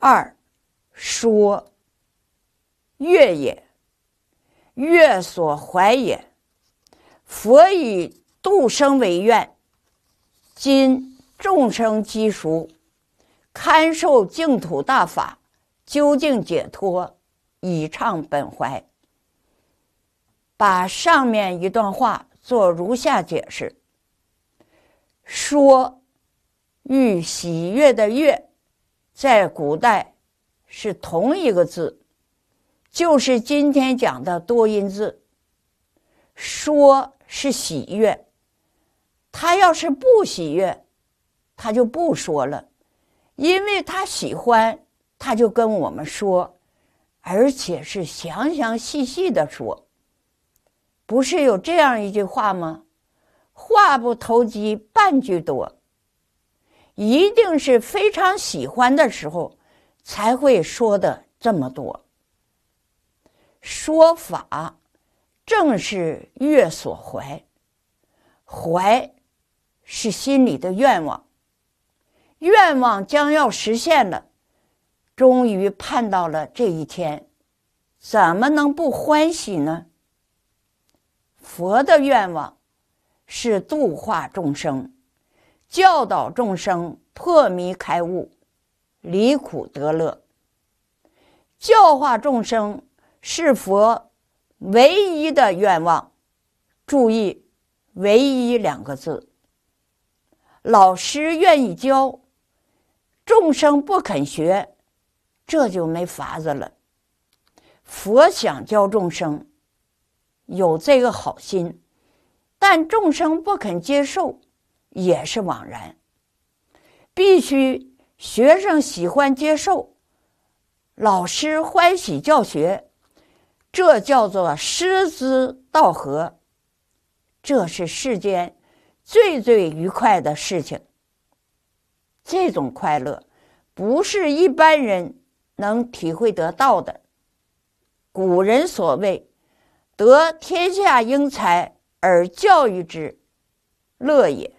二说月也，月所怀也。佛以度生为愿，今众生积熟，堪受净土大法，究竟解脱，以畅本怀。把上面一段话做如下解释：说欲喜悦的悦。在古代，是同一个字，就是今天讲的多音字。说，是喜悦；他要是不喜悦，他就不说了，因为他喜欢，他就跟我们说，而且是详详细细的说。不是有这样一句话吗？话不投机半句多。一定是非常喜欢的时候，才会说的这么多。说法正是月所怀，怀是心里的愿望，愿望将要实现了，终于盼到了这一天，怎么能不欢喜呢？佛的愿望是度化众生。教导众生破迷开悟，离苦得乐。教化众生是佛唯一的愿望。注意“唯一”两个字。老师愿意教，众生不肯学，这就没法子了。佛想教众生，有这个好心，但众生不肯接受。也是枉然。必须学生喜欢接受，老师欢喜教学，这叫做师资道合。这是世间最最愉快的事情。这种快乐不是一般人能体会得到的。古人所谓“得天下英才而教育之，乐也”。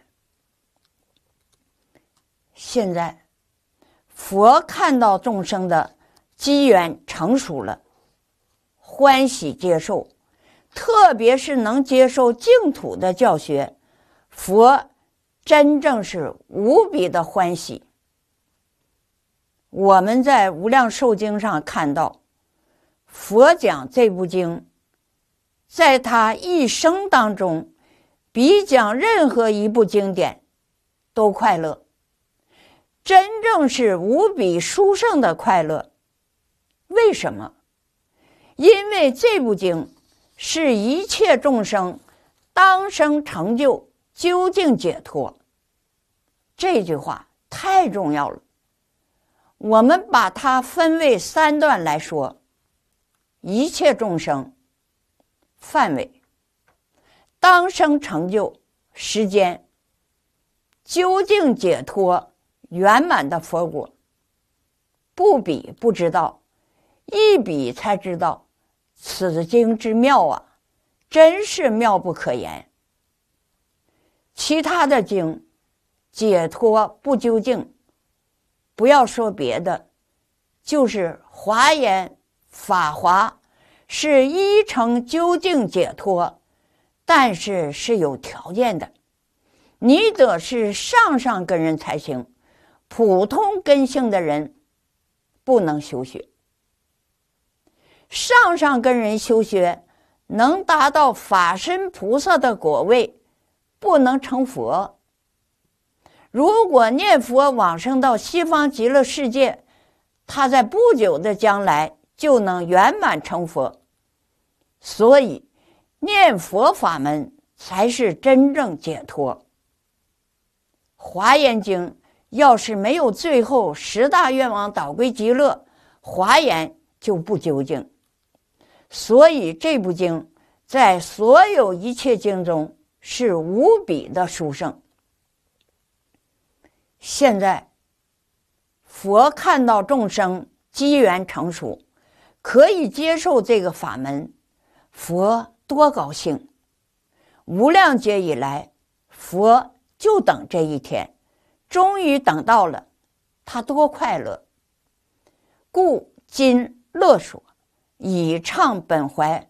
现在，佛看到众生的机缘成熟了，欢喜接受，特别是能接受净土的教学，佛真正是无比的欢喜。我们在《无量寿经》上看到，佛讲这部经，在他一生当中，比讲任何一部经典都快乐。真正是无比殊胜的快乐，为什么？因为这部经是一切众生当生成就究竟解脱。这句话太重要了，我们把它分为三段来说：一切众生范围，当生成就时间，究竟解脱。圆满的佛果，不比不知道，一比才知道，此经之妙啊，真是妙不可言。其他的经，解脱不究竟，不要说别的，就是《华严》《法华》，是一成究竟解脱，但是是有条件的，你得是上上根人才行。普通根性的人不能修学，上上根人修学能达到法身菩萨的果位，不能成佛。如果念佛往生到西方极乐世界，他在不久的将来就能圆满成佛。所以，念佛法门才是真正解脱，《华严经》。要是没有最后十大愿望导归极乐，华严就不究竟。所以这部经在所有一切经中是无比的殊胜。现在佛看到众生机缘成熟，可以接受这个法门，佛多高兴。无量劫以来，佛就等这一天。终于等到了，他多快乐！故今乐说以畅本怀，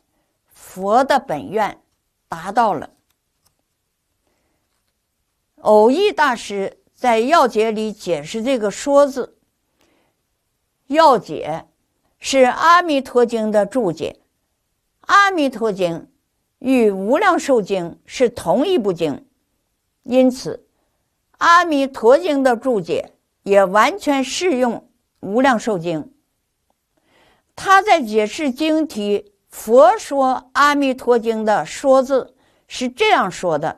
佛的本愿达到了。偶益大师在《要解》里解释这个“说”字，《要解》是《阿弥陀经》的注解，《阿弥陀经》与《无量寿经》是同一部经，因此。《阿弥陀经》的注解也完全适用《无量寿经》。他在解释经题“佛说阿弥陀经”的“说”字是这样说的：“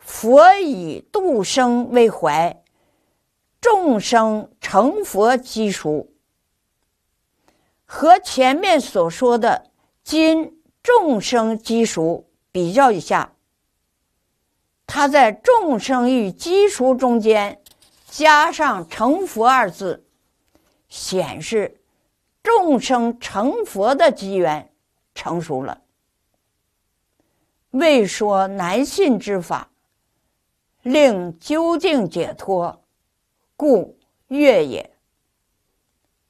佛以度生为怀，众生成佛基熟。”和前面所说的“今众生基熟”比较一下。他在众生与基熟中间，加上“成佛”二字，显示众生成佛的机缘成熟了。未说难信之法，令究竟解脱，故月也。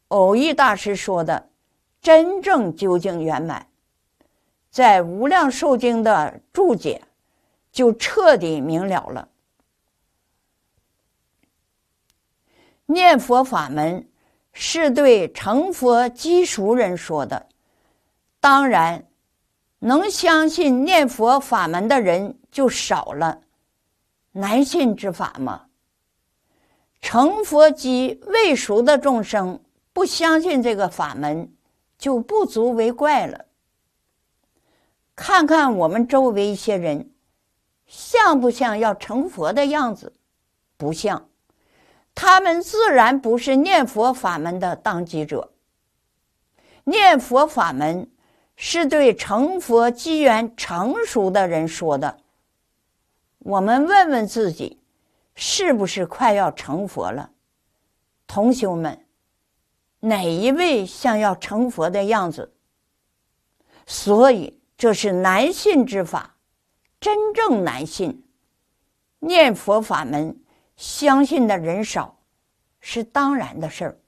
偶益大师说的“真正究竟圆满”，在《无量寿经》的注解。就彻底明了了。念佛法门是对成佛积熟人说的，当然能相信念佛法门的人就少了，难信之法嘛。成佛及未熟的众生不相信这个法门，就不足为怪了。看看我们周围一些人。像不像要成佛的样子？不像，他们自然不是念佛法门的当机者。念佛法门是对成佛机缘成熟的人说的。我们问问自己，是不是快要成佛了？同修们，哪一位像要成佛的样子？所以这是男信之法。真正难信，念佛法门相信的人少，是当然的事儿。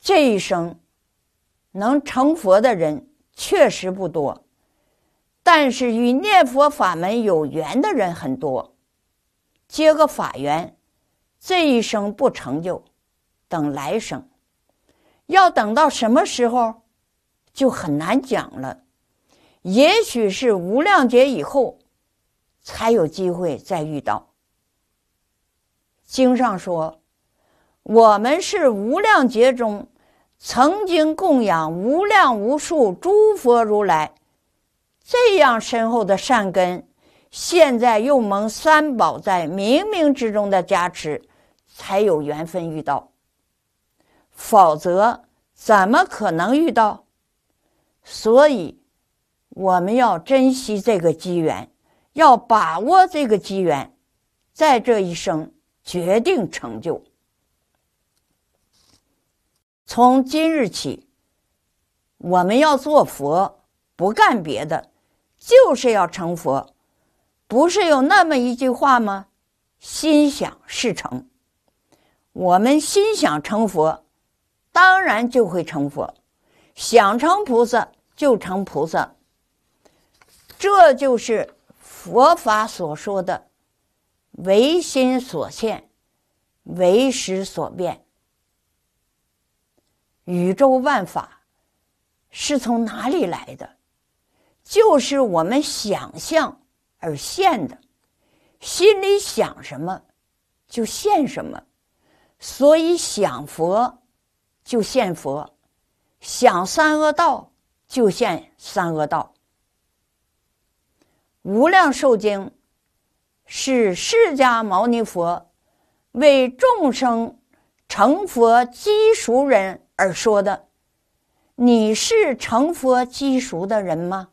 这一生能成佛的人确实不多，但是与念佛法门有缘的人很多，结个法缘，这一生不成就，等来生，要等到什么时候，就很难讲了。也许是无量劫以后，才有机会再遇到。经上说，我们是无量劫中曾经供养无量无数诸佛如来，这样深厚的善根，现在又蒙三宝在冥冥之中的加持，才有缘分遇到。否则，怎么可能遇到？所以。我们要珍惜这个机缘，要把握这个机缘，在这一生决定成就。从今日起，我们要做佛，不干别的，就是要成佛。不是有那么一句话吗？心想事成。我们心想成佛，当然就会成佛；想成菩萨，就成菩萨。这就是佛法所说的“唯心所现，唯识所变”。宇宙万法是从哪里来的？就是我们想象而现的，心里想什么就现什么。所以想佛就现佛，想三恶道就现三恶道。《无量寿经》是释迦牟尼佛为众生成佛积熟人而说的。你是成佛积熟的人吗？